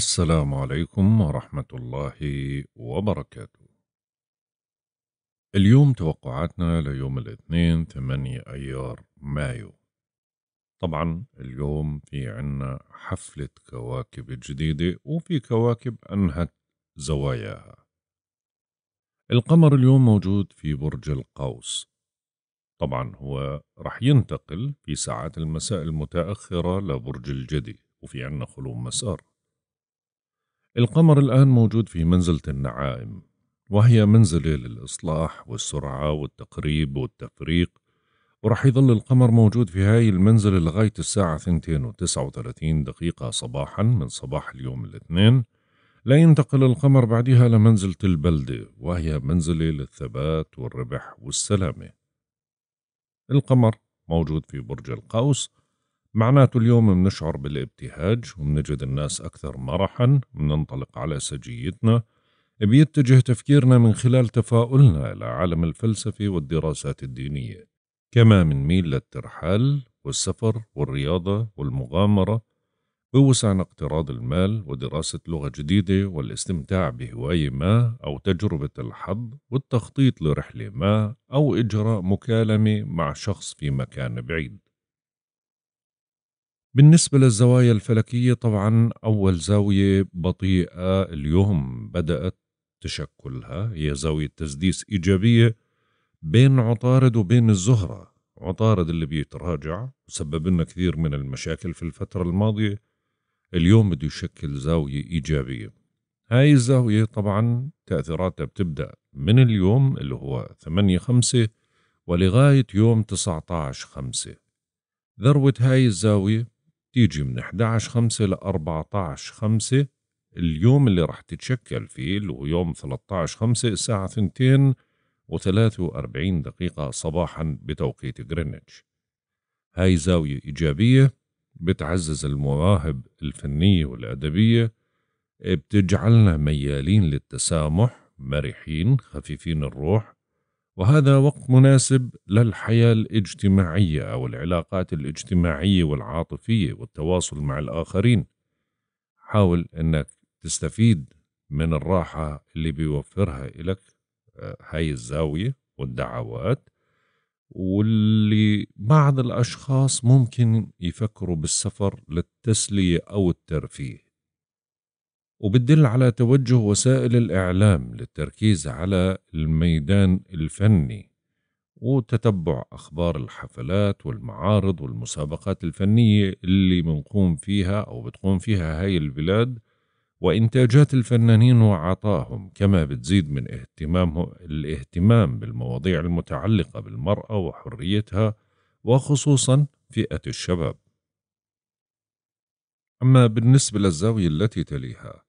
السلام عليكم ورحمة الله وبركاته. اليوم توقعاتنا ليوم الاثنين 8 أيار مايو. طبعا اليوم في عنا حفلة كواكب جديدة وفي كواكب أنهت زواياها. القمر اليوم موجود في برج القوس. طبعا هو رح ينتقل في ساعات المساء المتأخرة لبرج الجدي وفي عنا خلو مسار. القمر الآن موجود في منزلة النعائم وهي منزلة للإصلاح والسرعة والتقريب والتفريق ورح يظل القمر موجود في هاي المنزلة لغاية الساعة 239 دقيقة صباحا من صباح اليوم الاثنين لا ينتقل القمر بعدها لمنزلة البلدة وهي منزلة للثبات والربح والسلامة القمر موجود في برج القوس معناته اليوم منشعر بالابتهاج ومنجد الناس أكثر مرحا مننطلق على سجيتنا بيتجه تفكيرنا من خلال تفاؤلنا إلى عالم الفلسفة والدراسات الدينية كما ميل للترحال والسفر والرياضة والمغامرة بوسعنا اقتراض المال ودراسة لغة جديدة والاستمتاع بهواية ما أو تجربة الحظ والتخطيط لرحلة ما أو إجراء مكالمة مع شخص في مكان بعيد بالنسبة للزوايا الفلكية طبعا أول زاوية بطيئة اليوم بدأت تشكلها هي زاوية تسديس إيجابية بين عطارد وبين الزهرة عطارد اللي بيتراجع وسبب لنا كثير من المشاكل في الفترة الماضية اليوم بده يشكل زاوية إيجابية هاي الزاوية طبعا تأثيراتها بتبدأ من اليوم اللي هو 8 خمسة ولغاية يوم 19 خمسة ذروة هاي الزاوية تيجي من 11 5 ل 14 5 اليوم اللي راح تتشكل فيه اللي هو يوم 13 5 الساعة 2 و43 دقيقة صباحا بتوقيت جرينتش هاي زاوية إيجابية بتعزز المواهب الفنية والأدبية بتجعلنا ميالين للتسامح مرحين خفيفين الروح وهذا وقت مناسب للحياة الاجتماعية أو العلاقات الاجتماعية والعاطفية والتواصل مع الآخرين حاول أنك تستفيد من الراحة اللي بيوفرها لك آه، هاي الزاوية والدعوات واللي بعض الأشخاص ممكن يفكروا بالسفر للتسلية أو الترفيه وبتدل على توجه وسائل الإعلام للتركيز على الميدان الفني وتتبع أخبار الحفلات والمعارض والمسابقات الفنية اللي بنقوم فيها أو بتقوم فيها هاي البلاد وإنتاجات الفنانين وعطاهم كما بتزيد من اهتمامه الاهتمام بالمواضيع المتعلقة بالمرأة وحريتها وخصوصا فئة الشباب أما بالنسبة للزاوية التي تليها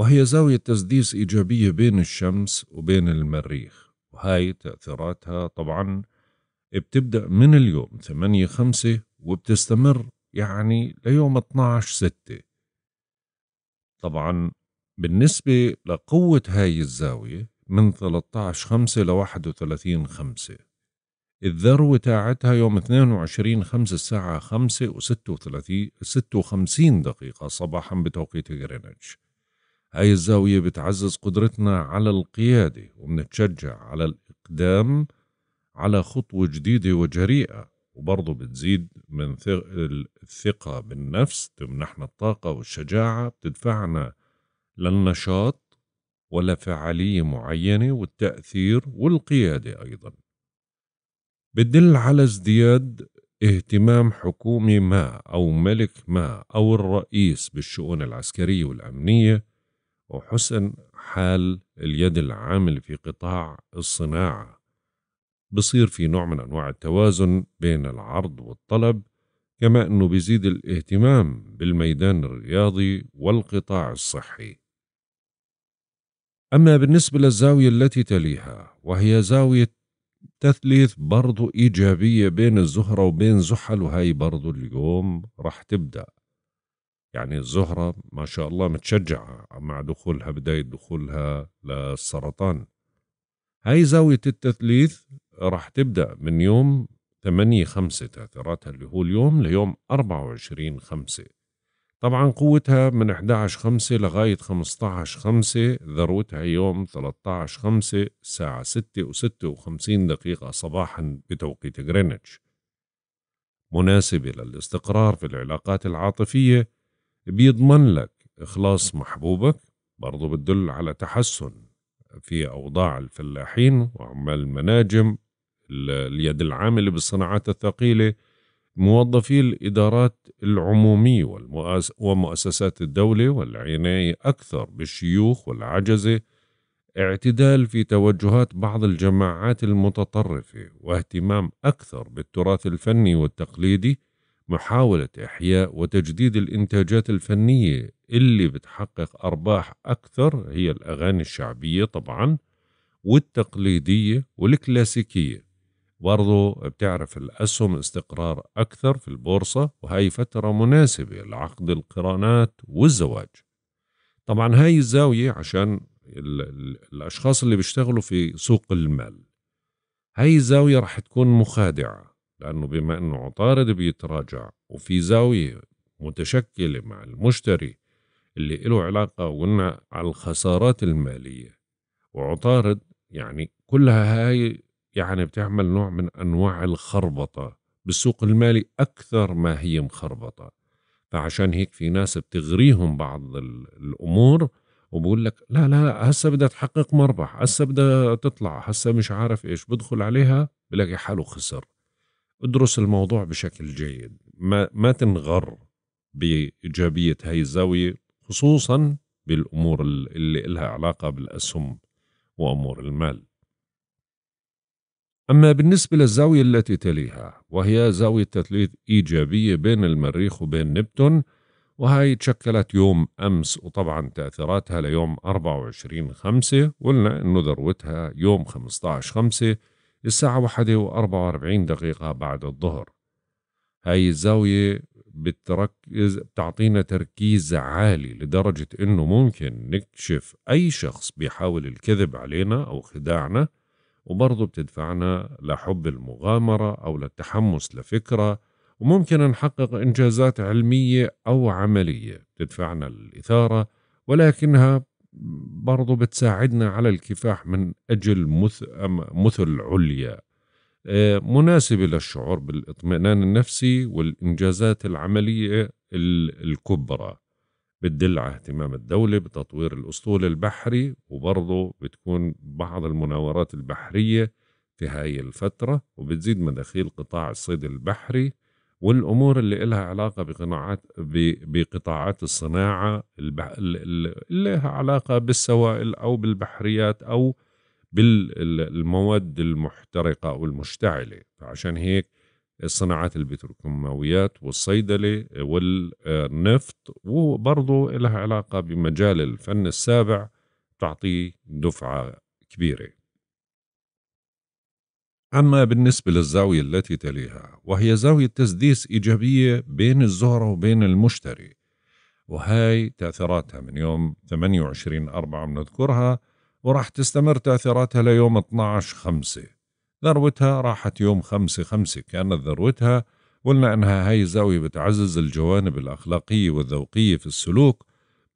وهي زاوية تسديس إيجابية بين الشمس وبين المريخ وهاي تأثيراتها طبعا بتبدأ من اليوم 8 5 وبتستمر يعني ليوم 12 6 طبعا بالنسبة لقوة هاي الزاوية من 13 5 ل 31 5 الذروة تاعتها يوم 22 5 الساعة 5 و ستة 56 دقيقة صباحا بتوقيت غرينتش هاي الزاوية بتعزز قدرتنا على القيادة وبنتشجع على الإقدام على خطوة جديدة وجريئة وبرضه بتزيد من الثقة بالنفس تمنحنا الطاقة والشجاعة بتدفعنا للنشاط ولفعالية معينة والتأثير والقيادة أيضا بتدل على ازدياد اهتمام حكومي ما أو ملك ما أو الرئيس بالشؤون العسكرية والأمنية وحسن حال اليد العامل في قطاع الصناعة بصير في نوع من أنواع التوازن بين العرض والطلب كما أنه بيزيد الاهتمام بالميدان الرياضي والقطاع الصحي أما بالنسبة للزاوية التي تليها وهي زاوية تثليث برضو إيجابية بين الزهرة وبين زحل وهي برضو اليوم راح تبدأ يعني الزهرة ما شاء الله متشجعة مع دخولها بداية دخولها للسرطان هاي زاوية التثليث راح تبدأ من يوم 8 خمسة تأثيراتها اللي هو اليوم ليوم 24 خمسة طبعا قوتها من 11 خمسة لغاية 15 خمسة ذروتها يوم 13 خمسة الساعة 6 و 56 دقيقة صباحا بتوقيت غرينتش مناسبة للاستقرار في العلاقات العاطفية بيضمن لك إخلاص محبوبك برضه بتدل على تحسن في أوضاع الفلاحين وعمال المناجم اليد العاملة بالصناعات الثقيلة موظفي الإدارات العمومية ومؤسسات الدولة والعناية أكثر بالشيوخ والعجزة اعتدال في توجهات بعض الجماعات المتطرفة واهتمام أكثر بالتراث الفني والتقليدي محاولة إحياء وتجديد الإنتاجات الفنية اللي بتحقق أرباح أكثر هي الأغاني الشعبية طبعا والتقليدية والكلاسيكية برضو بتعرف الأسهم استقرار أكثر في البورصة وهي فترة مناسبة لعقد القرانات والزواج طبعا هاي الزاوية عشان الأشخاص اللي بيشتغلوا في سوق المال هاي الزاوية رح تكون مخادعة لأنه بما أنه عطارد بيتراجع وفي زاوية متشكلة مع المشتري اللي له علاقة قلنا على الخسارات المالية وعطارد يعني كلها هاي يعني بتعمل نوع من أنواع الخربطة بالسوق المالي أكثر ما هي مخربطة فعشان هيك في ناس بتغريهم بعض الأمور وبقول لك لا لا هسه بدها تحقق مربح هسه بدها تطلع هسه مش عارف ايش بدخل عليها بلاقي حاله خسر ادرس الموضوع بشكل جيد ما, ما تنغر بإيجابية هاي الزاوية خصوصا بالأمور اللي لها علاقة بالأسهم وأمور المال أما بالنسبة للزاوية التي تليها وهي زاوية تثليث إيجابية بين المريخ وبين نبتون وهي تشكلت يوم أمس وطبعا تأثيراتها ليوم 24 5 قلنا أنه ذروتها يوم 15 5 الساعة واحدة وأربعة وأربعين دقيقة بعد الظهر هاي الزاوية بتركز بتعطينا تركيز عالي لدرجة إنه ممكن نكشف أي شخص بيحاول الكذب علينا أو خداعنا وبرضه بتدفعنا لحب المغامرة أو للتحمس لفكرة وممكن نحقق إنجازات علمية أو عملية بتدفعنا للإثارة ولكنها برضو بتساعدنا على الكفاح من أجل مثل عليا آه، مناسبة للشعور بالاطمئنان النفسي والإنجازات العملية الكبرى بتدل على اهتمام الدولة بتطوير الأسطول البحري وبرضه بتكون بعض المناورات البحرية في هاي الفترة وبتزيد مداخيل قطاع الصيد البحري والامور اللي لها علاقه بقناعات بقطاعات الصناعه اللي لها علاقه بالسوائل او بالبحريات او بالمواد المحترقه او المشتعله فعشان هيك الصناعات البتروكيماويات والصيدله والنفط وبرضه لها علاقه بمجال الفن السابع تعطيه دفعه كبيره أما بالنسبة للزاوية التي تليها وهي زاوية تسديس إيجابية بين الزهرة وبين المشتري وهي تأثيراتها من يوم 28 أربعة بنذكرها وراح تستمر تأثيراتها ليوم 12 خمسة ذروتها راحت يوم خمسة خمسة كانت ذروتها قلنا أنها هاي الزاوية بتعزز الجوانب الأخلاقية والذوقية في السلوك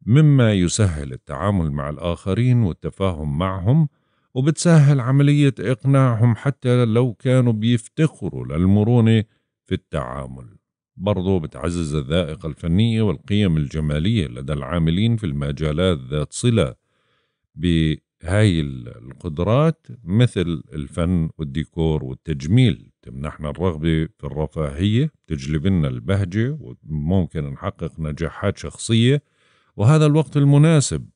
مما يسهل التعامل مع الآخرين والتفاهم معهم وبتسهل عملية إقناعهم حتى لو كانوا بيفتخروا للمرونة في التعامل برضو بتعزز الذائقة الفنية والقيم الجمالية لدى العاملين في المجالات ذات صلة بهاي القدرات مثل الفن والديكور والتجميل تمنحنا الرغبة في الرفاهية تجلب لنا البهجة وممكن نحقق نجاحات شخصية وهذا الوقت المناسب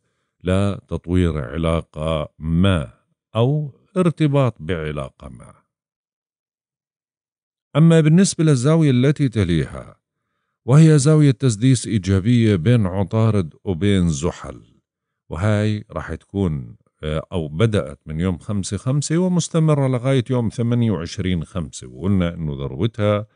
لتطوير علاقة ما أو ارتباط بعلاقة ما. أما بالنسبة للزاوية التي تليها وهي زاوية تسديس إيجابية بين عطارد وبين زحل وهاي راح تكون آه، أو بدأت من يوم 5/5 ومستمرة لغاية يوم 28/5، وقلنا أنه ذروتها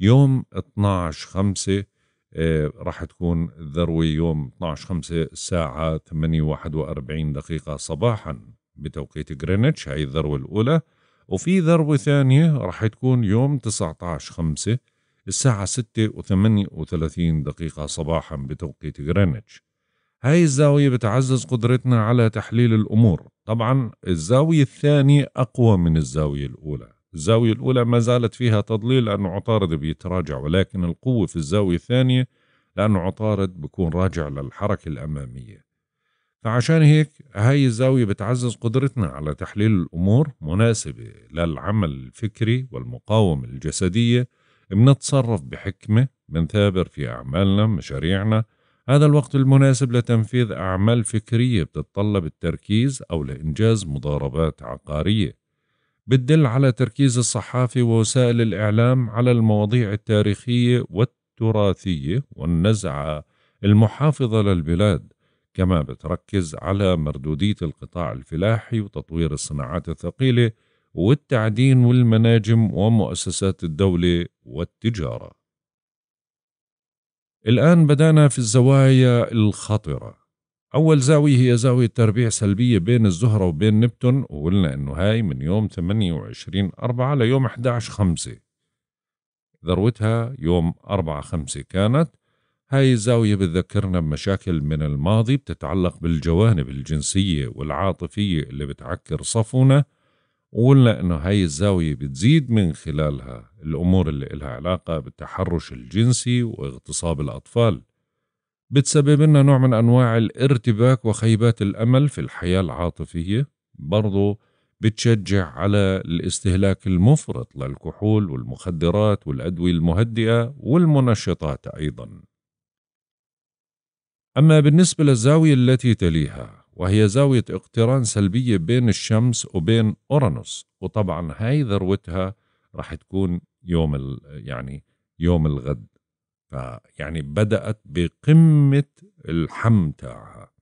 يوم 12 5 آه، راح تكون الذروة يوم 12 5 الساعة 8:41 دقيقة صباحاً بتوقيت جرينتش هاي الذروة الأولى وفي ذروة ثانية راح تكون يوم 19 5 الساعة 6:38 دقيقة صباحا بتوقيت جرينتش هاي الزاوية بتعزز قدرتنا على تحليل الأمور طبعا الزاوية الثانية أقوى من الزاوية الأولى الزاوية الأولى ما زالت فيها تضليل لأنه عطارد بيتراجع ولكن القوة في الزاوية الثانية لأنه عطارد بكون راجع للحركة الأمامية فعشان هيك هاي الزاوية بتعزز قدرتنا على تحليل الأمور مناسبة للعمل الفكري والمقاومة الجسدية بنتصرف بحكمة بنثابر في أعمالنا مشاريعنا هذا الوقت المناسب لتنفيذ أعمال فكرية بتتطلب التركيز أو لإنجاز مضاربات عقارية بتدل على تركيز الصحافة ووسائل الإعلام على المواضيع التاريخية والتراثية والنزعة المحافظة للبلاد كما بتركز على مردودية القطاع الفلاحي وتطوير الصناعات الثقيلة والتعدين والمناجم ومؤسسات الدولة والتجارة. الآن بدأنا في الزوايا الخطرة. أول زاوية هي زاوية تربيع سلبية بين الزهرة وبين نبتون وقلنا إنه هاي من يوم 28 4 ليوم 11 5 ذروتها يوم 4 5 كانت هاي الزاوية بتذكرنا بمشاكل من الماضي بتتعلق بالجوانب الجنسية والعاطفية اللي بتعكر صفونا وقلنا إنه هاي الزاوية بتزيد من خلالها الأمور اللي إلها علاقة بالتحرش الجنسي واغتصاب الأطفال بتسبب لنا نوع من أنواع الارتباك وخيبات الأمل في الحياة العاطفية برضو بتشجع على الاستهلاك المفرط للكحول والمخدرات والأدوية المهدئة والمنشطات أيضاً أما بالنسبة للزاوية التي تليها وهي زاوية اقتران سلبية بين الشمس وبين أورانوس وطبعا هاي ذروتها راح تكون يوم يعني يوم الغد فيعني بدأت بقمة الحم تاعها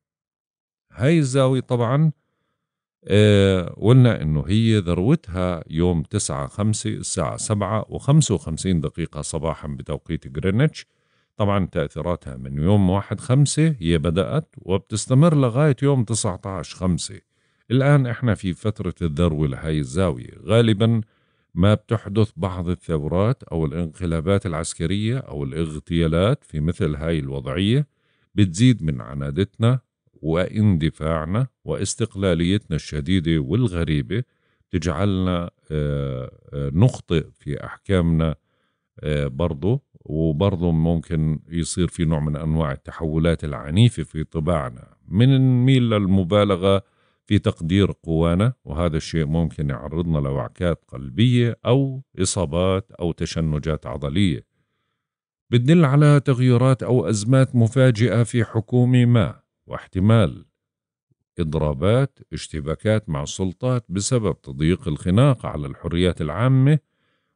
هاي الزاوية طبعا آه قلنا انه هي ذروتها يوم تسعة خمسة الساعة سبعة وخمسة وخمسين دقيقة صباحا بتوقيت جرينتش طبعا تأثيراتها من يوم واحد خمسة هي بدأت وبتستمر لغاية يوم 19 خمسة الآن إحنا في فترة الذروة لهي الزاوية غالبا ما بتحدث بعض الثورات أو الانقلابات العسكرية أو الاغتيالات في مثل هاي الوضعية بتزيد من عنادتنا واندفاعنا واستقلاليتنا الشديدة والغريبة تجعلنا آه، آه، نخطئ في أحكامنا آه، برضو وبرضه ممكن يصير في نوع من أنواع التحولات العنيفة في طباعنا من نميل للمبالغة في تقدير قوانا وهذا الشيء ممكن يعرضنا لوعكات قلبية أو إصابات أو تشنجات عضلية بتدل على تغيرات أو أزمات مفاجئة في حكومة ما واحتمال إضرابات اشتباكات مع السلطات بسبب تضييق الخناق على الحريات العامة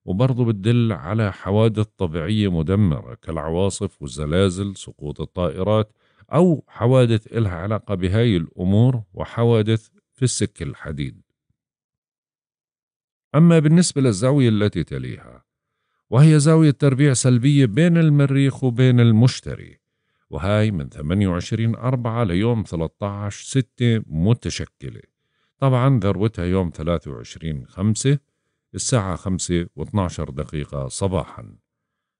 وبرضه بتدل على حوادث طبيعية مدمرة كالعواصف والزلازل سقوط الطائرات أو حوادث إلها علاقة بهاي الأمور وحوادث في السك الحديد أما بالنسبة للزاوية التي تليها وهي زاوية تربيع سلبية بين المريخ وبين المشتري وهاي من 28 أربعة ليوم 13 ستة متشكلة طبعا ذروتها يوم 23 خمسة الساعة 5 و12 دقيقة صباحا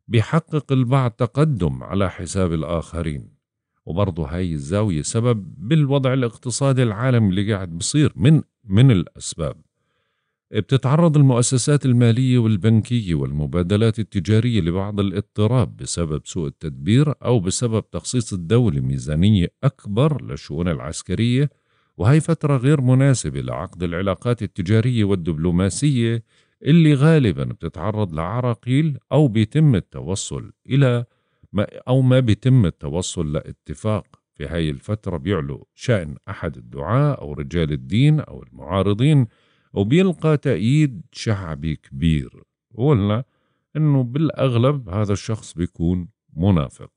بيحقق البعض تقدم على حساب الآخرين وبرضه هاي الزاوية سبب بالوضع الاقتصادي العالمي اللي قاعد بصير من من الأسباب بتتعرض المؤسسات المالية والبنكية والمبادلات التجارية لبعض الاضطراب بسبب سوء التدبير أو بسبب تخصيص الدولة ميزانية أكبر للشؤون العسكرية وهي فترة غير مناسبة لعقد العلاقات التجارية والدبلوماسية اللي غالبا بتتعرض لعراقيل أو بيتم التوصل إلى ما أو ما بيتم التوصل لاتفاق في هاي الفترة بيعلو شأن أحد الدعاة أو رجال الدين أو المعارضين وبيلقى تأييد شعبي كبير وقلنا إنه بالأغلب هذا الشخص بيكون منافق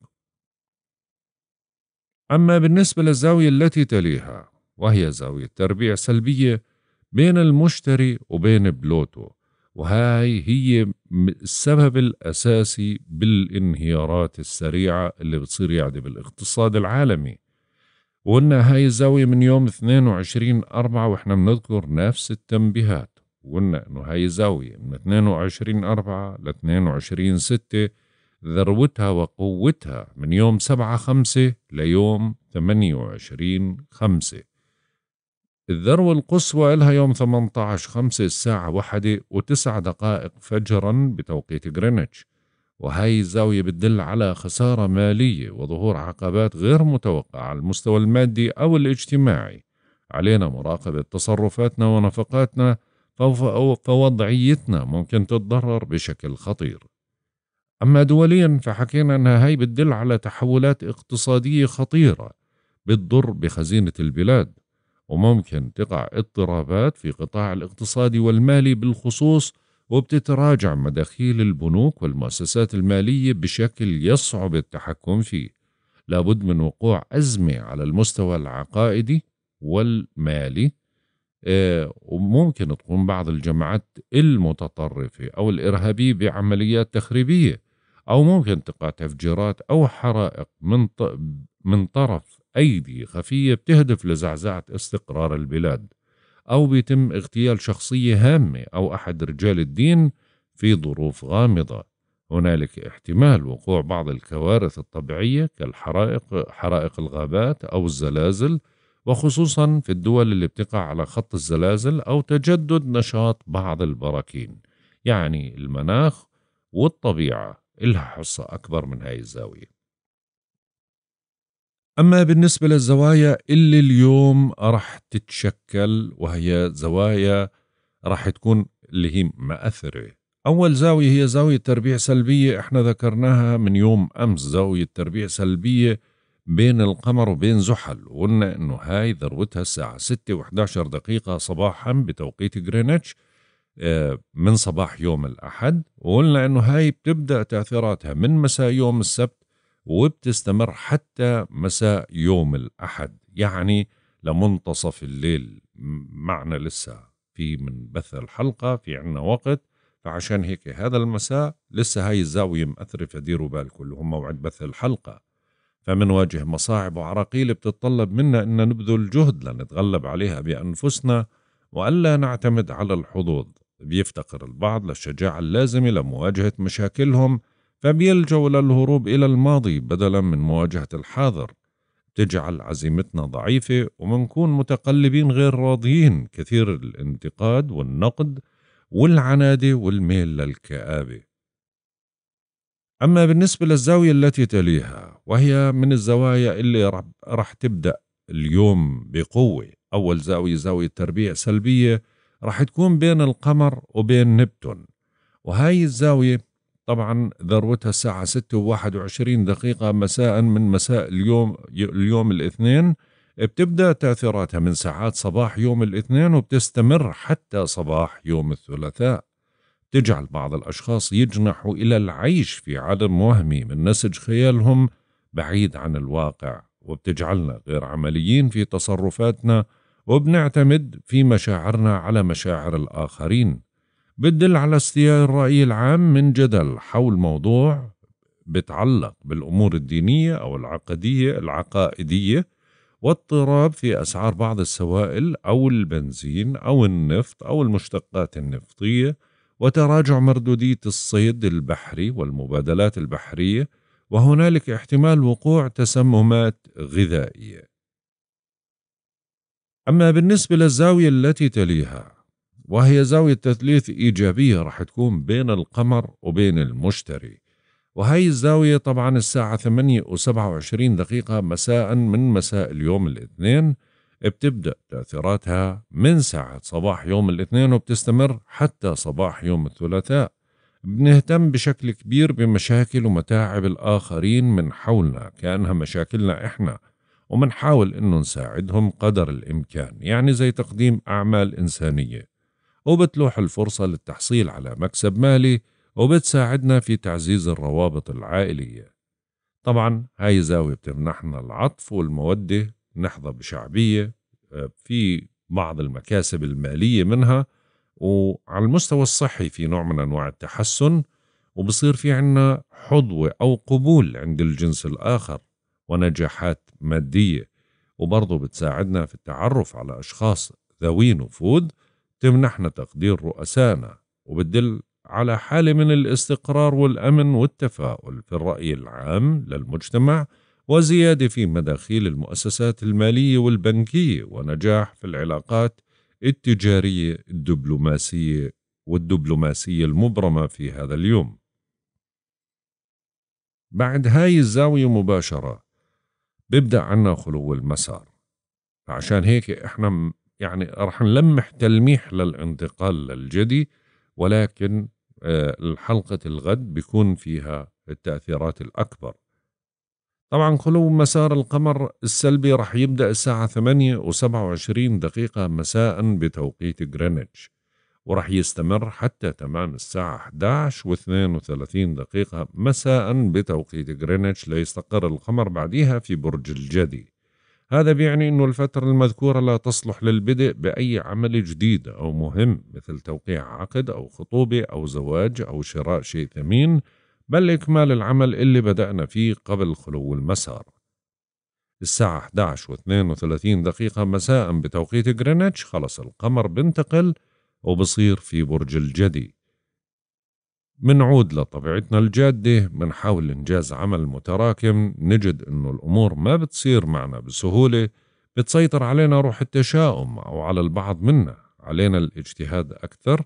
أما بالنسبة للزاوية التي تليها وهي زاوية تربيع سلبية بين المشتري وبين بلوتو وهاي هي السبب الأساسي بالانهيارات السريعة اللي بتصير يعني بالاقتصاد العالمي وقلنا هاي الزاوية من يوم 22 أربعة وإحنا بنذكر نفس التنبيهات وقلنا إنه هاي الزاوية من 22 أربعة ل 22 ستة ذروتها وقوتها من يوم 7 5 ليوم 28 5 الذروة القصوى لها يوم 18 خمسة الساعة واحدة وتسع دقائق فجرا بتوقيت غرينتش وهي الزاوية بتدل على خسارة مالية وظهور عقبات غير متوقعة على المستوى المادي أو الاجتماعي علينا مراقبة تصرفاتنا ونفقاتنا فوضعيتنا ممكن تتضرر بشكل خطير أما دوليا فحكينا أنها هي بتدل على تحولات اقتصادية خطيرة بتضر بخزينة البلاد وممكن تقع اضطرابات في قطاع الاقتصادي والمالي بالخصوص وبتتراجع مداخيل البنوك والمؤسسات المالية بشكل يصعب التحكم فيه لابد من وقوع أزمة على المستوى العقائدي والمالي آه، وممكن تقوم بعض الجماعات المتطرفة أو الإرهابية بعمليات تخريبية أو ممكن تقع تفجيرات أو حرائق من من طرف أيدي خفية بتهدف لزعزعة استقرار البلاد أو بيتم اغتيال شخصية هامة أو أحد رجال الدين في ظروف غامضة هنالك احتمال وقوع بعض الكوارث الطبيعية كالحرائق حرائق الغابات أو الزلازل وخصوصا في الدول اللي بتقع على خط الزلازل أو تجدد نشاط بعض البراكين يعني المناخ والطبيعة إلها حصة أكبر من هاي الزاوية أما بالنسبة للزوايا اللي اليوم راح تتشكل وهي زوايا راح تكون اللي هي مأثرة أول زاوية هي زاوية تربيع سلبية احنا ذكرناها من يوم أمس زاوية تربيع سلبية بين القمر وبين زحل وقلنا انه هاي ذروتها الساعة 6 و11 دقيقة صباحا بتوقيت جرينتش آه، من صباح يوم الأحد وقلنا انه هاي بتبدأ تأثيراتها من مساء يوم السبت وبتستمر حتى مساء يوم الأحد يعني لمنتصف الليل معنا لسه في من بث الحلقة في عنا وقت فعشان هيك هذا المساء لسه هاي الزاوية مأثرة فديروا بالكم اللي هو موعد بث الحلقة فمنواجه مصاعب وعراقيل بتتطلب منا أن نبذل جهد لنتغلب عليها بأنفسنا وألا نعتمد على الحظوظ بيفتقر البعض للشجاعة اللازمة لمواجهة مشاكلهم فبيلجوا للهروب إلى الماضي بدلا من مواجهة الحاضر تجعل عزيمتنا ضعيفة ومنكون متقلبين غير راضيين كثير الانتقاد والنقد والعنادة والميل للكآبة أما بالنسبة للزاوية التي تليها وهي من الزوايا اللي رح تبدأ اليوم بقوة أول زاوية زاوية تربيع سلبية رح تكون بين القمر وبين نبتون وهاي الزاوية طبعا ذروتها الساعة 6 و21 دقيقة مساء من مساء اليوم اليوم الاثنين بتبدأ تأثيراتها من ساعات صباح يوم الاثنين وبتستمر حتى صباح يوم الثلاثاء تجعل بعض الأشخاص يجنحوا إلى العيش في عالم وهمي من نسج خيالهم بعيد عن الواقع وبتجعلنا غير عمليين في تصرفاتنا وبنعتمد في مشاعرنا على مشاعر الآخرين بتدل على استياء الرأي العام من جدل حول موضوع بتعلق بالأمور الدينية أو العقدية العقائدية واضطراب في أسعار بعض السوائل أو البنزين أو النفط أو المشتقات النفطية وتراجع مردودية الصيد البحري والمبادلات البحرية وهنالك احتمال وقوع تسممات غذائية. أما بالنسبة للزاوية التي تليها وهي زاوية تثليث إيجابية راح تكون بين القمر وبين المشتري وهي الزاوية طبعا الساعة 8 و27 دقيقة مساء من مساء اليوم الاثنين بتبدأ تأثيراتها من ساعة صباح يوم الاثنين وبتستمر حتى صباح يوم الثلاثاء بنهتم بشكل كبير بمشاكل ومتاعب الآخرين من حولنا كأنها مشاكلنا إحنا ومنحاول إنه نساعدهم قدر الإمكان يعني زي تقديم أعمال إنسانية وبتلوح الفرصة للتحصيل على مكسب مالي وبتساعدنا في تعزيز الروابط العائلية طبعا هاي زاوية بتمنحنا العطف والمودة نحظى بشعبية آه، في بعض المكاسب المالية منها وعلى المستوى الصحي في نوع من أنواع التحسن وبصير في عنا حظوة أو قبول عند الجنس الآخر ونجاحات مادية وبرضه بتساعدنا في التعرف على أشخاص ذوي نفوذ تمنحنا تقدير رؤسائنا وبتدل على حالة من الاستقرار والأمن والتفاؤل في الرأي العام للمجتمع وزيادة في مداخيل المؤسسات المالية والبنكية ونجاح في العلاقات التجارية الدبلوماسية والدبلوماسية المبرمة في هذا اليوم بعد هاي الزاوية مباشرة بيبدأ عنا خلو المسار فعشان هيك احنا يعني راح نلمح تلميح للانتقال للجدي ولكن آه، حلقة الغد بيكون فيها التأثيرات الأكبر طبعا خلو مسار القمر السلبي رح يبدأ الساعة 8 و27 دقيقة مساء بتوقيت جرينتش ورح يستمر حتى تمام الساعة 11 و32 دقيقة مساء بتوقيت جرينتش ليستقر القمر بعدها في برج الجدي هذا بيعني أن الفترة المذكورة لا تصلح للبدء بأي عمل جديد أو مهم مثل توقيع عقد أو خطوبة أو زواج أو شراء شيء ثمين بل إكمال العمل اللي بدأنا فيه قبل خلو المسار الساعة 11 و 32 دقيقة مساء بتوقيت غرينتش خلص القمر بنتقل وبصير في برج الجدي منعود لطبيعتنا الجادة منحاول إنجاز عمل متراكم نجد إنه الأمور ما بتصير معنا بسهولة بتسيطر علينا روح التشاؤم أو على البعض منا علينا الاجتهاد أكثر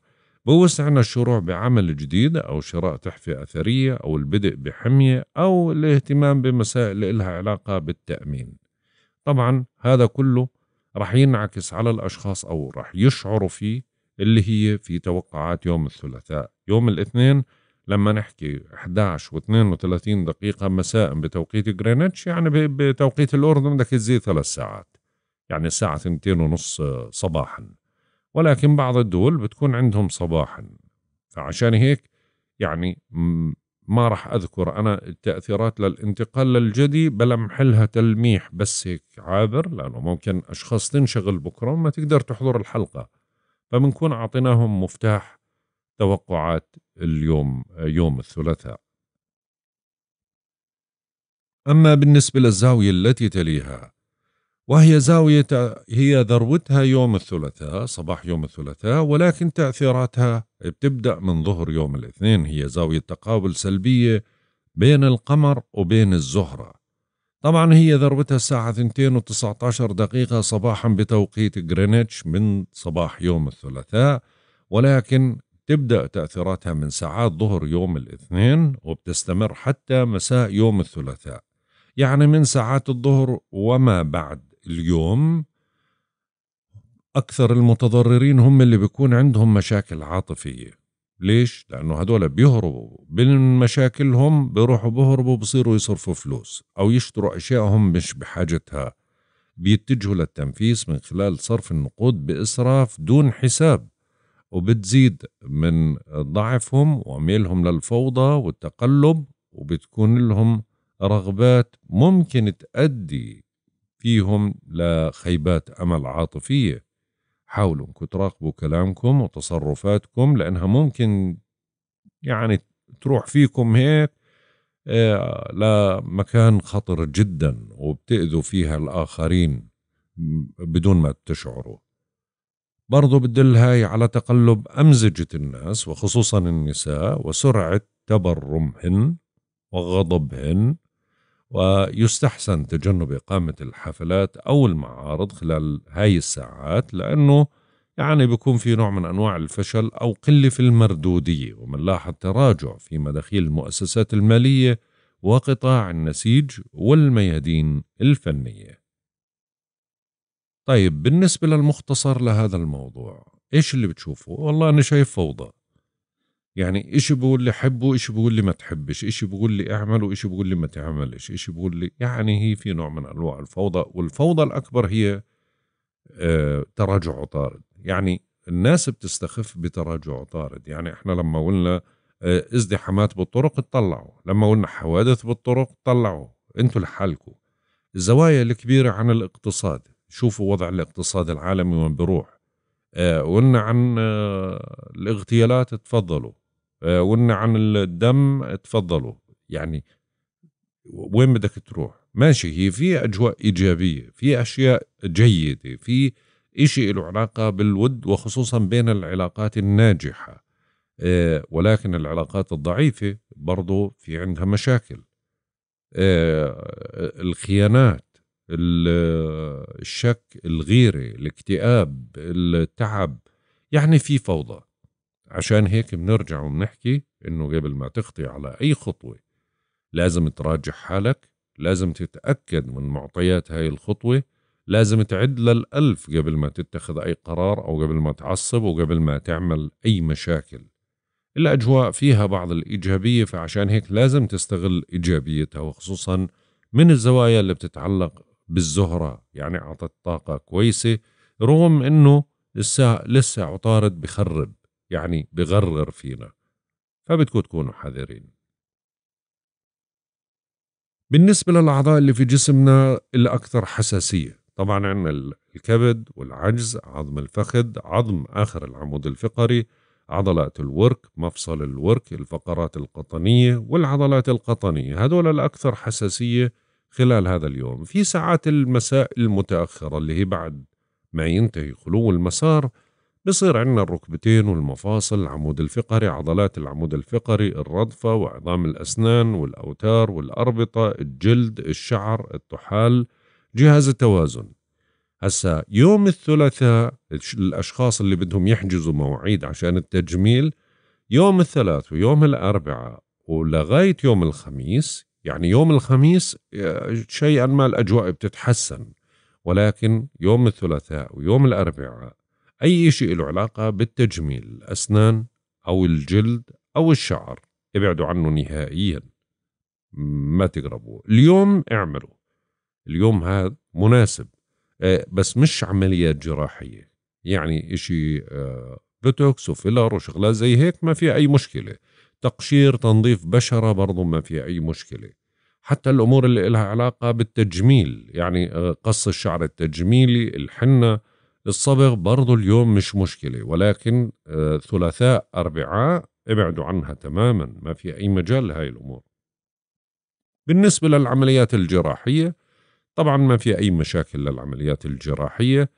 بوسعنا الشروع بعمل جديد أو شراء تحفة أثرية أو البدء بحمية أو الاهتمام بمسائل إلها علاقة بالتأمين طبعا هذا كله رح ينعكس على الأشخاص أو رح يشعروا فيه اللي هي في توقعات يوم الثلاثاء يوم الاثنين لما نحكي 11 و32 دقيقة مساء بتوقيت جرينتش يعني بتوقيت الأردن بدك تزيد ثلاث ساعات يعني الساعة ثنتين ونص صباحا ولكن بعض الدول بتكون عندهم صباحا فعشان هيك يعني ما راح أذكر أنا التأثيرات للانتقال للجدي بلمح لها تلميح بس هيك عابر لأنه ممكن أشخاص تنشغل بكرة وما تقدر تحضر الحلقة فبنكون أعطيناهم مفتاح توقعات اليوم يوم الثلاثاء أما بالنسبة للزاوية التي تليها وهي زاوية هي ذروتها يوم الثلاثاء صباح يوم الثلاثاء ولكن تأثيراتها بتبدأ من ظهر يوم الاثنين هي زاوية تقابل سلبية بين القمر وبين الزهرة طبعا هي ضربتها الساعة 2 و19 دقيقة صباحا بتوقيت غرينتش من صباح يوم الثلاثاء ولكن تبدأ تأثيراتها من ساعات ظهر يوم الاثنين وبتستمر حتى مساء يوم الثلاثاء يعني من ساعات الظهر وما بعد اليوم أكثر المتضررين هم اللي بيكون عندهم مشاكل عاطفية ليش؟ لأنه هدول بيهربوا من مشاكلهم بيروحوا بيهربوا بصيروا يصرفوا فلوس أو يشتروا أشياء هم مش بحاجتها بيتجهوا للتنفيس من خلال صرف النقود بإسراف دون حساب وبتزيد من ضعفهم وميلهم للفوضى والتقلب وبتكون لهم رغبات ممكن تأدي فيهم لخيبات أمل عاطفية حاولوا انكم تراقبوا كلامكم وتصرفاتكم لانها ممكن يعني تروح فيكم هيك آه، لمكان خطر جدا وبتأذوا فيها الآخرين بدون ما تشعروا برضو بدل هاي على تقلب أمزجة الناس وخصوصا النساء وسرعة تبرمهن وغضبهن ويستحسن تجنب إقامة الحفلات أو المعارض خلال هاي الساعات لأنه يعني بيكون في نوع من أنواع الفشل أو قلة في المردودية ومن لاحظ تراجع في مداخيل المؤسسات المالية وقطاع النسيج والميادين الفنية طيب بالنسبة للمختصر لهذا الموضوع إيش اللي بتشوفه؟ والله أنا شايف فوضى يعني ايش بقول لي حبه إشي بقول لي ما تحبش ايش بقول لي اعمل وإشي بقول لي ما تعملش ايش بقول لي يعني هي في نوع من أنواع الفوضى والفوضى الأكبر هي آه تراجع طارد يعني الناس بتستخف بتراجع طارد يعني إحنا لما قلنا آه ازدحامات بالطرق اطلعوا لما قلنا حوادث بالطرق تطلعوا انتوا لحالكم الزوايا الكبيرة عن الاقتصاد شوفوا وضع الاقتصاد العالمي وين بروح آه، قلنا عن آه، الاغتيالات تفضلوا آه، وان عن الدم تفضلوا يعني وين بدك تروح ماشي هي في اجواء ايجابيه في اشياء جيده في إشي له علاقة بالود وخصوصا بين العلاقات الناجحة آه ولكن العلاقات الضعيفة برضو في عندها مشاكل آه الخيانات الشك الغيرة الاكتئاب التعب يعني في فوضى عشان هيك بنرجع وبنحكي انه قبل ما تخطي على اي خطوه لازم تراجع حالك لازم تتاكد من معطيات هاي الخطوه لازم تعد للألف قبل ما تتخذ أي قرار أو قبل ما تعصب وقبل ما تعمل أي مشاكل الأجواء فيها بعض الإيجابية فعشان هيك لازم تستغل إيجابيتها وخصوصا من الزوايا اللي بتتعلق بالزهرة يعني أعطت طاقة كويسة رغم أنه لسه, لسه عطارد بخرب يعني بغرغر فينا فبدكم تكونوا حذرين بالنسبة للأعضاء اللي في جسمنا الأكثر حساسية طبعا عندنا الكبد والعجز عظم الفخذ عظم آخر العمود الفقري عضلات الورك مفصل الورك الفقرات القطنية والعضلات القطنية هذول الأكثر حساسية خلال هذا اليوم في ساعات المساء المتأخرة اللي هي بعد ما ينتهي خلو المسار بصير عندنا الركبتين والمفاصل العمود الفقري عضلات العمود الفقري الرضفة وعظام الأسنان والأوتار والأربطة الجلد الشعر الطحال جهاز التوازن هسا يوم الثلاثاء الأشخاص اللي بدهم يحجزوا مواعيد عشان التجميل يوم الثلاث ويوم الأربعاء ولغاية يوم الخميس يعني يوم الخميس آه، شيئا ما الأجواء بتتحسن ولكن يوم الثلاثاء ويوم الأربعاء أي شيء له علاقة بالتجميل الأسنان أو الجلد أو الشعر ابعدوا عنه نهائيا ما تقربوا اليوم اعملوا اليوم هذا مناسب آه، بس مش عمليات جراحية يعني إشي آه، بوتوكس وفيلر وشغلات زي هيك ما فيها أي مشكلة تقشير تنظيف بشرة برضو ما فيها أي مشكلة حتى الأمور اللي لها علاقة بالتجميل يعني آه، قص الشعر التجميلي الحنة الصبغ برضو اليوم مش مشكلة ولكن آه، ثلاثاء أربعاء ابعدوا عنها تماما ما في أي مجال لهاي الأمور بالنسبة للعمليات الجراحية طبعا ما في أي مشاكل للعمليات الجراحية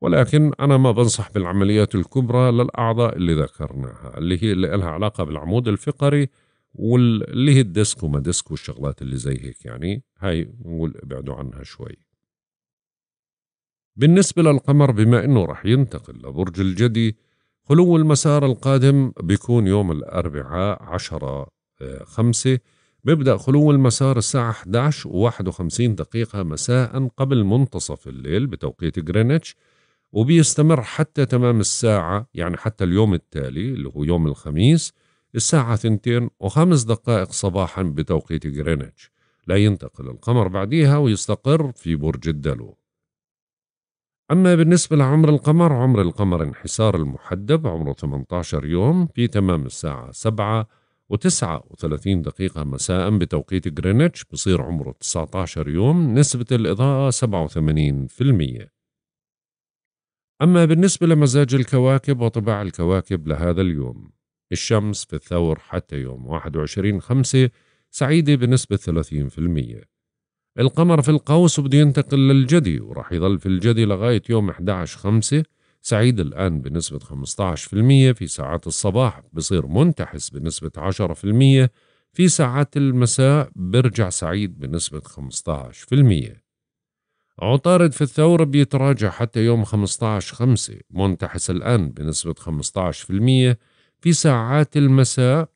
ولكن أنا ما بنصح بالعمليات الكبرى للأعضاء اللي ذكرناها اللي هي اللي لها علاقة بالعمود الفقري واللي هي الديسك وما ديسك والشغلات اللي زي هيك يعني هاي نقول ابعدوا عنها شوي بالنسبة للقمر بما أنه رح ينتقل لبرج الجدي خلو المسار القادم بيكون يوم الأربعاء 10 5 آه، بيبدأ خلو المسار الساعة 11 و51 دقيقة مساء قبل منتصف الليل بتوقيت غرينتش وبيستمر حتى تمام الساعة يعني حتى اليوم التالي اللي هو يوم الخميس الساعة 2 وخمس دقائق صباحا بتوقيت غرينتش لا ينتقل القمر بعديها ويستقر في برج الدلو أما بالنسبة لعمر القمر عمر القمر انحسار المحدب عمره 18 يوم في تمام الساعة 7 و39 دقيقة مساء بتوقيت جرينتش بصير عمره 19 يوم نسبة الإضاءة 87% أما بالنسبة لمزاج الكواكب وطباع الكواكب لهذا اليوم الشمس في الثور حتى يوم 21 5 سعيدة بنسبة 30% القمر في القوس وبده ينتقل للجدي وراح يضل في الجدي لغاية يوم 11 5 سعيد الآن بنسبة 15% في ساعات الصباح بصير منتحس بنسبة 10% في ساعات المساء برجع سعيد بنسبة 15% عطارد في الثور بيتراجع حتى يوم 15 5 منتحس الآن بنسبة 15% في ساعات المساء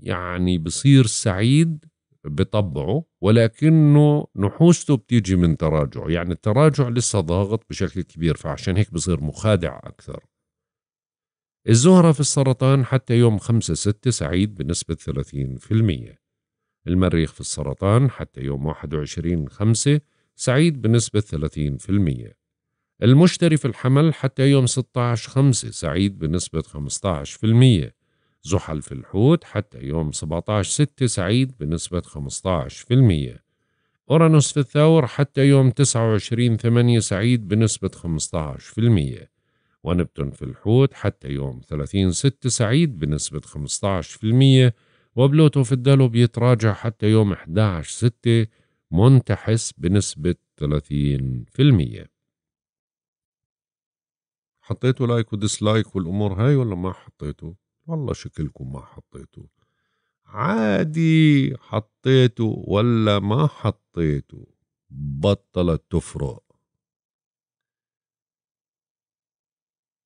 يعني بصير سعيد بطبعه ولكنه نحوسته بتيجي من تراجع يعني التراجع لسه ضاغط بشكل كبير فعشان هيك بصير مخادع أكثر الزهرة في السرطان حتى يوم 5-6 سعيد بنسبة 30% المريخ في السرطان حتى يوم 21-5 سعيد بنسبة 30% المشتري في الحمل حتى يوم 16-5 سعيد بنسبة 15% زحل في الحوت حتى يوم 17/6 سعيد بنسبة 15%، أورانوس في الثور حتى يوم 29/8 سعيد بنسبة 15%، ونبتون في الحوت حتى يوم 30/6 سعيد بنسبة 15%، وبلوتو في الدلو بيتراجع حتى يوم 11/6 منتحس بنسبة 30%. حطيتوا لايك وديسلايك والامور هاي ولا ما حطيتوا والله شكلكم ما حطيتوه عادي حطيته ولا ما حطيته بطلت تفرق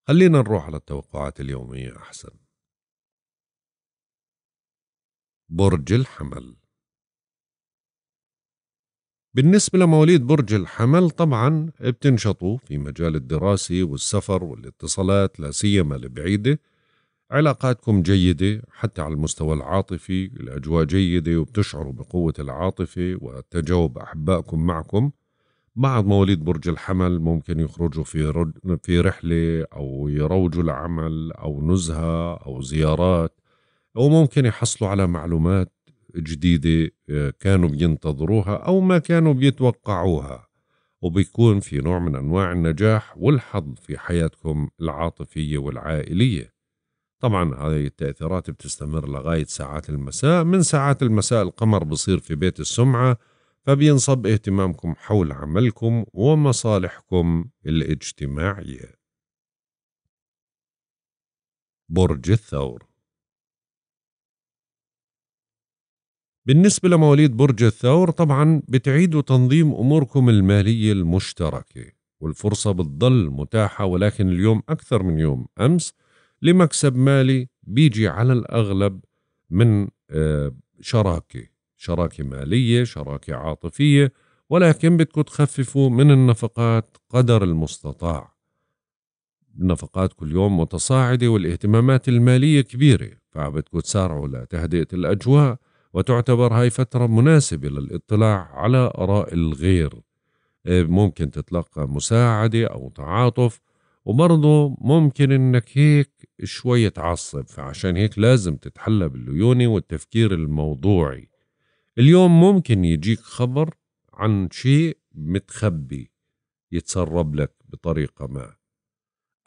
خلينا نروح على التوقعات اليومية أحسن برج الحمل بالنسبة لمواليد برج الحمل طبعا بتنشطوا في مجال الدراسة والسفر والاتصالات لا سيما البعيدة علاقاتكم جيدة حتى على المستوى العاطفي الأجواء جيدة وبتشعروا بقوة العاطفة وتجاوب أحبائكم معكم بعض مواليد برج الحمل ممكن يخرجوا في في رحلة أو يروجوا لعمل أو نزهة أو زيارات أو ممكن يحصلوا على معلومات جديدة آه، كانوا بينتظروها أو ما كانوا بيتوقعوها وبيكون في نوع من أنواع النجاح والحظ في حياتكم العاطفية والعائلية طبعا هذه التأثيرات بتستمر لغاية ساعات المساء من ساعات المساء القمر بصير في بيت السمعة فبينصب اهتمامكم حول عملكم ومصالحكم الاجتماعية برج الثور بالنسبة لمواليد برج الثور طبعا بتعيدوا تنظيم أموركم المالية المشتركة والفرصة بتضل متاحة ولكن اليوم أكثر من يوم أمس لمكسب مالي بيجي على الأغلب من آه، شراكة شراكة مالية شراكة عاطفية ولكن بدكم تخففوا من النفقات قدر المستطاع النفقات كل يوم متصاعدة والاهتمامات المالية كبيرة فبدكم تسارعوا لتهدئة الأجواء وتعتبر هاي فترة مناسبة للاطلاع على آراء الغير آه، ممكن تتلقى مساعدة أو تعاطف وبرضه ممكن انك هيك شوي تعصب فعشان هيك لازم تتحلى بالليونة والتفكير الموضوعي اليوم ممكن يجيك خبر عن شيء متخبي يتسرب لك بطريقة ما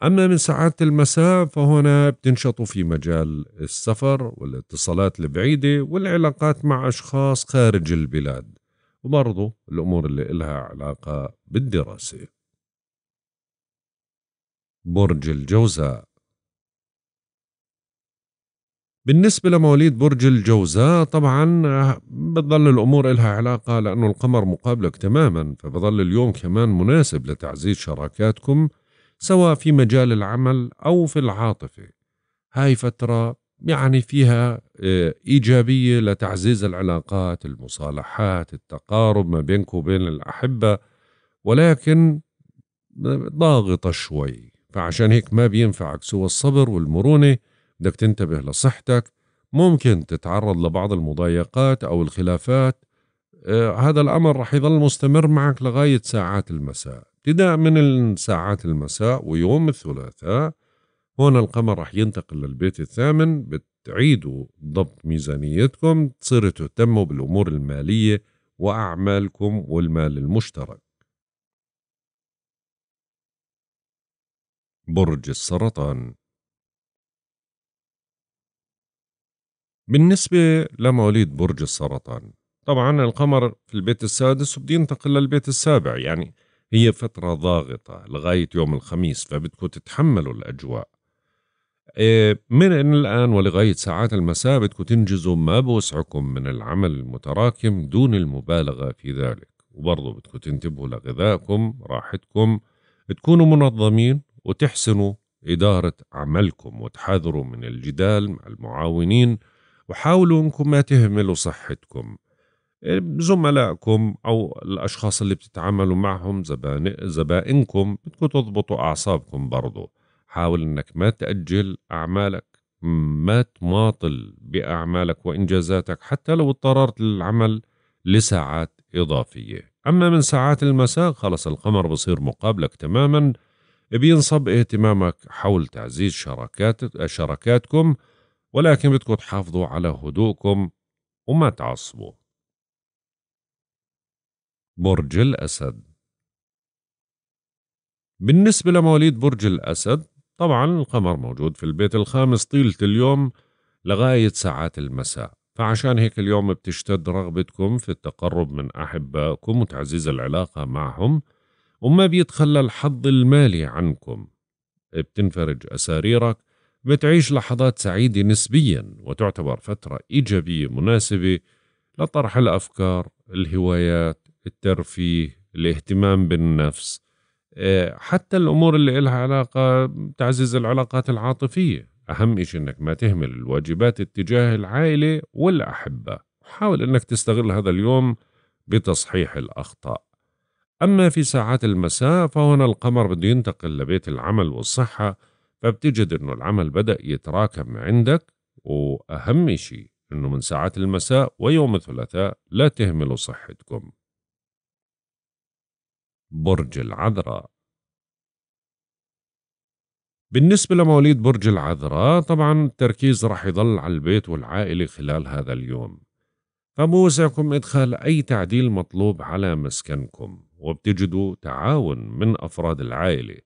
أما من ساعات المساء فهنا بتنشطوا في مجال السفر والاتصالات البعيدة والعلاقات مع أشخاص خارج البلاد وبرضه الأمور اللي إلها علاقة بالدراسة برج الجوزاء بالنسبة لمواليد برج الجوزاء طبعا آه، بتضل الأمور إلها علاقة لأنه القمر مقابلك تماما فبضل اليوم كمان مناسب لتعزيز شراكاتكم سواء في مجال العمل أو في العاطفة هاي فترة يعني فيها آه، إيجابية لتعزيز العلاقات المصالحات التقارب ما بينك وبين الأحبة ولكن آه، ضاغطة شوي فعشان هيك ما بينفعك سوى الصبر والمرونة بدك تنتبه لصحتك ممكن تتعرض لبعض المضايقات أو الخلافات آه هذا الأمر رح يظل مستمر معك لغاية ساعات المساء ابتداء من ساعات المساء ويوم الثلاثاء هون القمر رح ينتقل للبيت الثامن بتعيدوا ضبط ميزانيتكم تصيروا تهتموا بالأمور المالية وأعمالكم والمال المشترك برج السرطان بالنسبة لمواليد برج السرطان طبعا القمر في البيت السادس ينتقل للبيت السابع يعني هي فترة ضاغطة لغاية يوم الخميس فبدكم تتحملوا الأجواء إيه، من الآن ولغاية ساعات المساء بدكم تنجزوا ما بوسعكم من العمل المتراكم دون المبالغة في ذلك وبرضه بدكم تنتبهوا لغذائكم راحتكم تكونوا منظمين وتحسنوا إدارة عملكم وتحاذروا من الجدال مع المعاونين وحاولوا أنكم ما تهملوا صحتكم زملائكم أو الأشخاص اللي بتتعاملوا معهم زبائنكم بدكم تضبطوا أعصابكم برضو حاول أنك ما تأجل أعمالك ما تماطل بأعمالك وإنجازاتك حتى لو اضطررت للعمل لساعات إضافية أما من ساعات المساء خلص القمر بصير مقابلك تماماً بينصب اهتمامك حول تعزيز شراكات شراكاتكم ولكن بدكم تحافظوا على هدوءكم وما تعصبوا برج الأسد بالنسبة لمواليد برج الأسد طبعا القمر موجود في البيت الخامس طيلة اليوم لغاية ساعات المساء فعشان هيك اليوم بتشتد رغبتكم في التقرب من أحبائكم وتعزيز العلاقة معهم وما بيتخلى الحظ المالي عنكم بتنفرج أساريرك بتعيش لحظات سعيدة نسبيا وتعتبر فترة إيجابية مناسبة لطرح الأفكار الهوايات الترفيه الاهتمام بالنفس حتى الأمور اللي إلها علاقة تعزيز العلاقات العاطفية أهم شيء أنك ما تهمل الواجبات اتجاه العائلة والأحبة حاول أنك تستغل هذا اليوم بتصحيح الأخطاء أما في ساعات المساء فهنا القمر بده ينتقل لبيت العمل والصحة فبتجد إنه العمل بدأ يتراكم عندك وأهم شيء إنه من ساعات المساء ويوم الثلاثاء لا تهملوا صحتكم. برج العذراء بالنسبة لمواليد برج العذراء طبعا التركيز رح يضل على البيت والعائلة خلال هذا اليوم فبوسعكم إدخال أي تعديل مطلوب على مسكنكم وبتجدوا تعاون من أفراد العائلة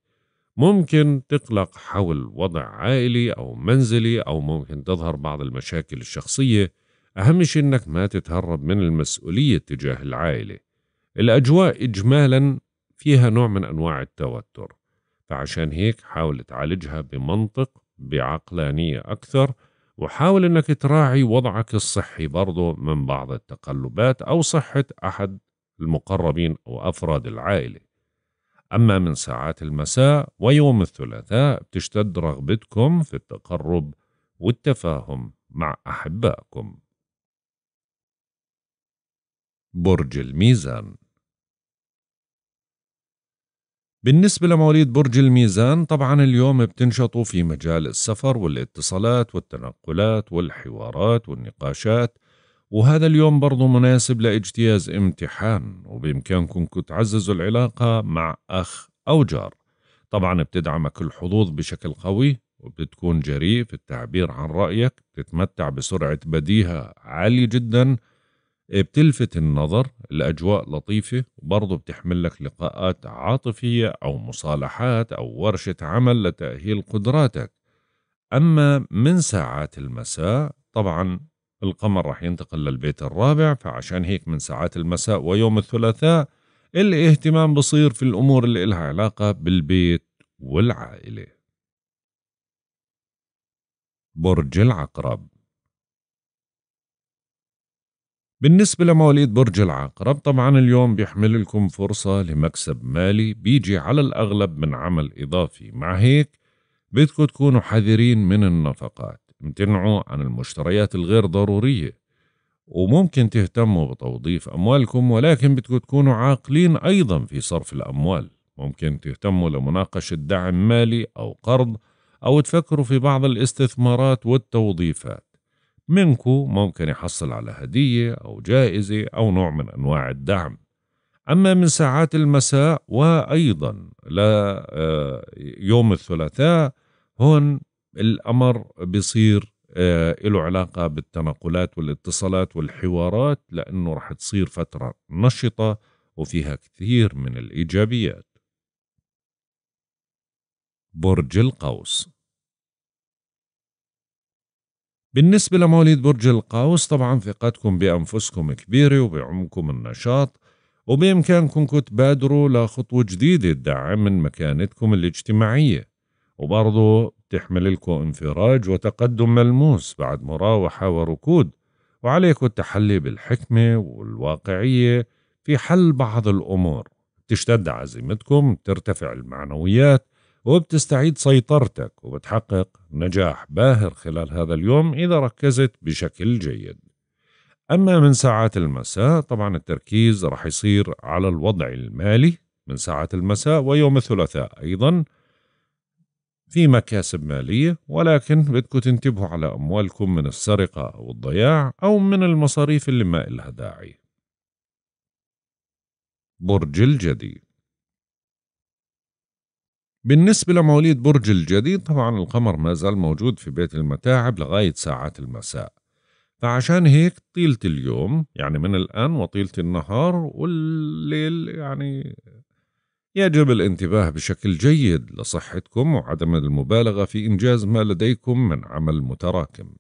ممكن تقلق حول وضع عائلي أو منزلي أو ممكن تظهر بعض المشاكل الشخصية أهم شيء أنك ما تتهرب من المسؤولية تجاه العائلة الأجواء إجمالا فيها نوع من أنواع التوتر فعشان هيك حاول تعالجها بمنطق بعقلانية أكثر وحاول أنك تراعي وضعك الصحي برضه من بعض التقلبات أو صحة أحد المقربين أو أفراد العائلة أما من ساعات المساء ويوم الثلاثاء بتشتد رغبتكم في التقرب والتفاهم مع أحبائكم برج الميزان بالنسبة لمواليد برج الميزان طبعا اليوم بتنشطوا في مجال السفر والاتصالات والتنقلات والحوارات والنقاشات وهذا اليوم برضو مناسب لاجتياز امتحان وبإمكانكم تعززوا العلاقة مع أخ أو جار طبعا بتدعمك الحظوظ بشكل قوي وبتكون جريء في التعبير عن رأيك بتتمتع بسرعة بديهة عالية جدا بتلفت النظر الأجواء لطيفة وبرضه بتحمل لك لقاءات عاطفية أو مصالحات أو ورشة عمل لتأهيل قدراتك أما من ساعات المساء طبعا القمر راح ينتقل للبيت الرابع فعشان هيك من ساعات المساء ويوم الثلاثاء الاهتمام بصير في الأمور اللي إلها علاقة بالبيت والعائلة برج العقرب بالنسبة لمواليد برج العقرب طبعا اليوم بيحمل لكم فرصة لمكسب مالي بيجي على الأغلب من عمل إضافي مع هيك بدكم تكونوا حذرين من النفقات امتنعوا عن المشتريات الغير ضرورية وممكن تهتموا بتوظيف أموالكم ولكن بدكم تكونوا عاقلين أيضا في صرف الأموال ممكن تهتموا لمناقشة دعم مالي أو قرض أو تفكروا في بعض الاستثمارات والتوظيفات منكم ممكن يحصل على هدية أو جائزة أو نوع من أنواع الدعم أما من ساعات المساء وأيضا ليوم آه، الثلاثاء هون الأمر بيصير آه، له علاقة بالتنقلات والاتصالات والحوارات لأنه رح تصير فترة نشطة وفيها كثير من الإيجابيات برج القوس بالنسبة لمواليد برج القوس طبعا ثقتكم بأنفسكم كبيرة وبعمكم النشاط وبإمكانكم تبادروا لخطوة جديدة تدعم من مكانتكم الاجتماعية وبرضه تحمل لكم انفراج وتقدم ملموس بعد مراوحة وركود وعليكم التحلي بالحكمة والواقعية في حل بعض الأمور تشتد عزيمتكم ترتفع المعنويات وبتستعيد سيطرتك وبتحقق نجاح باهر خلال هذا اليوم إذا ركزت بشكل جيد أما من ساعات المساء طبعا التركيز رح يصير على الوضع المالي من ساعات المساء ويوم الثلاثاء أيضا في مكاسب مالية ولكن بدكم تنتبهوا على أموالكم من السرقة أو الضياع أو من المصاريف اللي ما إلها داعي برج الجدي بالنسبة لمواليد برج الجدي طبعا القمر ما زال موجود في بيت المتاعب لغاية ساعات المساء فعشان هيك طيلة اليوم يعني من الآن وطيلة النهار والليل يعني يجب الانتباه بشكل جيد لصحتكم وعدم المبالغة في إنجاز ما لديكم من عمل متراكم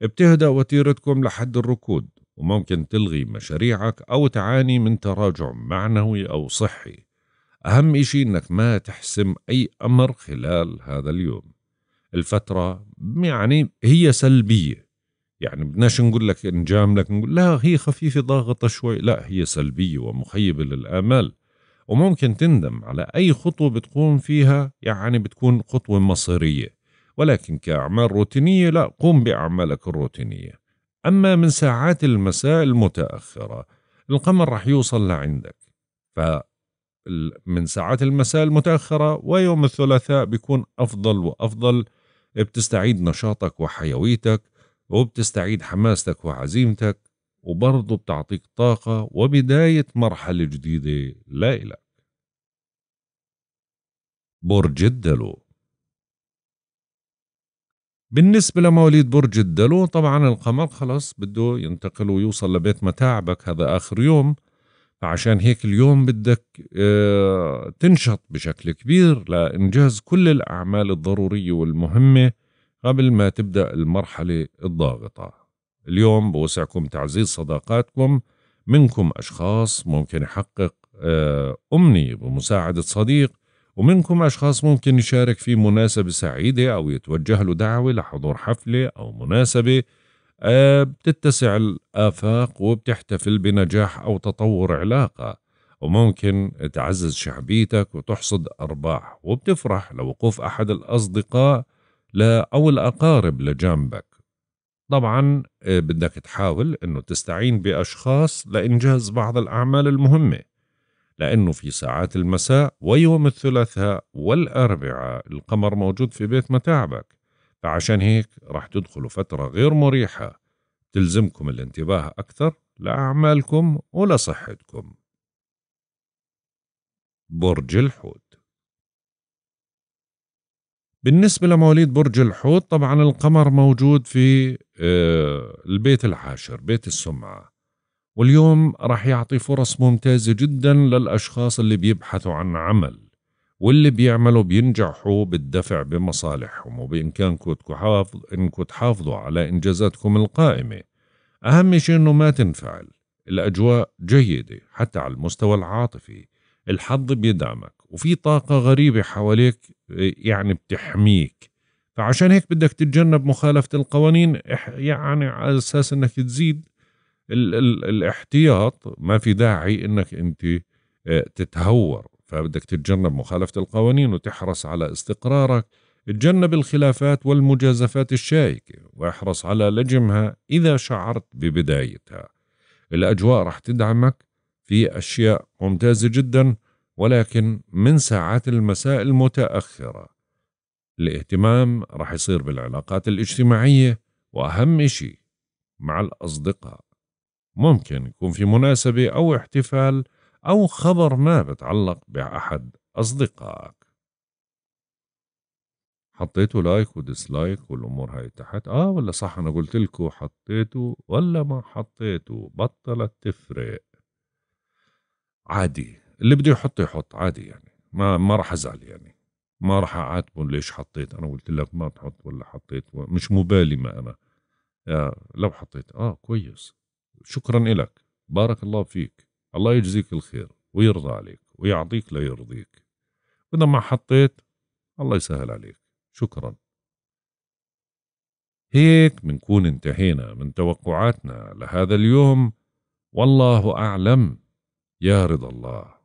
بتهدأ وتيرتكم لحد الركود وممكن تلغي مشاريعك أو تعاني من تراجع معنوي أو صحي أهم إشي إنك ما تحسم أي أمر خلال هذا اليوم الفترة يعني هي سلبية يعني بدناش نقول لك انجام نقول لا هي خفيفة ضاغطة شوي لا هي سلبية ومخيبة للآمال وممكن تندم على أي خطوة بتقوم فيها يعني بتكون خطوة مصيرية ولكن كأعمال روتينية لا قوم بأعمالك الروتينية أما من ساعات المساء المتأخرة القمر رح يوصل لعندك ف من ساعات المساء المتأخرة ويوم الثلاثاء بيكون أفضل وأفضل بتستعيد نشاطك وحيويتك وبتستعيد حماستك وعزيمتك وبرضه بتعطيك طاقة وبداية مرحلة جديدة لإلك. برج الدلو بالنسبة لمواليد برج الدلو طبعا القمر خلص بده ينتقل ويوصل لبيت متاعبك هذا آخر يوم فعشان هيك اليوم بدك آه، تنشط بشكل كبير لإنجاز كل الأعمال الضرورية والمهمة قبل ما تبدأ المرحلة الضاغطة اليوم بوسعكم تعزيز صداقاتكم منكم أشخاص ممكن يحقق آه، أمنية بمساعدة صديق ومنكم أشخاص ممكن يشارك في مناسبة سعيدة أو يتوجه له دعوة لحضور حفلة أو مناسبة آه، بتتسع الآفاق وبتحتفل بنجاح أو تطور علاقة وممكن تعزز شعبيتك وتحصد أرباح وبتفرح لوقوف أحد الأصدقاء لا أو الأقارب لجنبك طبعا آه، بدك تحاول انه تستعين باشخاص لانجاز بعض الاعمال المهمه لانه في ساعات المساء ويوم الثلاثاء والاربعاء القمر موجود في بيت متاعبك فعشان هيك راح تدخلوا فتره غير مريحه تلزمكم الانتباه اكثر لاعمالكم ولصحتكم برج الحوت بالنسبة لمواليد برج الحوت طبعا القمر موجود في آه، البيت العاشر بيت السمعة واليوم راح يعطي فرص ممتازة جدا للأشخاص اللي بيبحثوا عن عمل واللي بيعملوا بينجحوا بالدفع بمصالحهم وبإمكانكم تحافظ إنكم تحافظوا على إنجازاتكم القائمة أهم شيء إنه ما تنفعل الأجواء جيدة حتى على المستوى العاطفي الحظ بيدعمك وفي طاقة غريبة حواليك يعني بتحميك فعشان هيك بدك تتجنب مخالفة القوانين يعني على أساس أنك تزيد ال ال الاحتياط ما في داعي أنك أنت آه، تتهور فبدك تتجنب مخالفة القوانين وتحرص على استقرارك تجنب الخلافات والمجازفات الشائكة واحرص على لجمها إذا شعرت ببدايتها الأجواء رح تدعمك في أشياء ممتازة جدا ولكن من ساعات المساء المتأخرة الاهتمام رح يصير بالعلاقات الاجتماعية وأهم إشي مع الأصدقاء ممكن يكون في مناسبة أو احتفال أو خبر ما بتعلق بأحد أصدقائك حطيتوا لايك وديسلايك والأمور هاي تحت آه ولا صح أنا قلت لكم حطيتوا ولا ما حطيتوا بطلت تفرق عادي اللي بده يحط يحط عادي يعني ما ما راح ازعل يعني ما راح اعاتبه ليش حطيت انا قلت لك ما تحط ولا حطيت مش مبالي ما انا آه، لو حطيت اه كويس شكرا لك بارك الله فيك الله يجزيك الخير ويرضى عليك ويعطيك ليرضيك واذا ما حطيت الله يسهل عليك شكرا هيك بنكون انتهينا من توقعاتنا لهذا اليوم والله أعلم يا رضا الله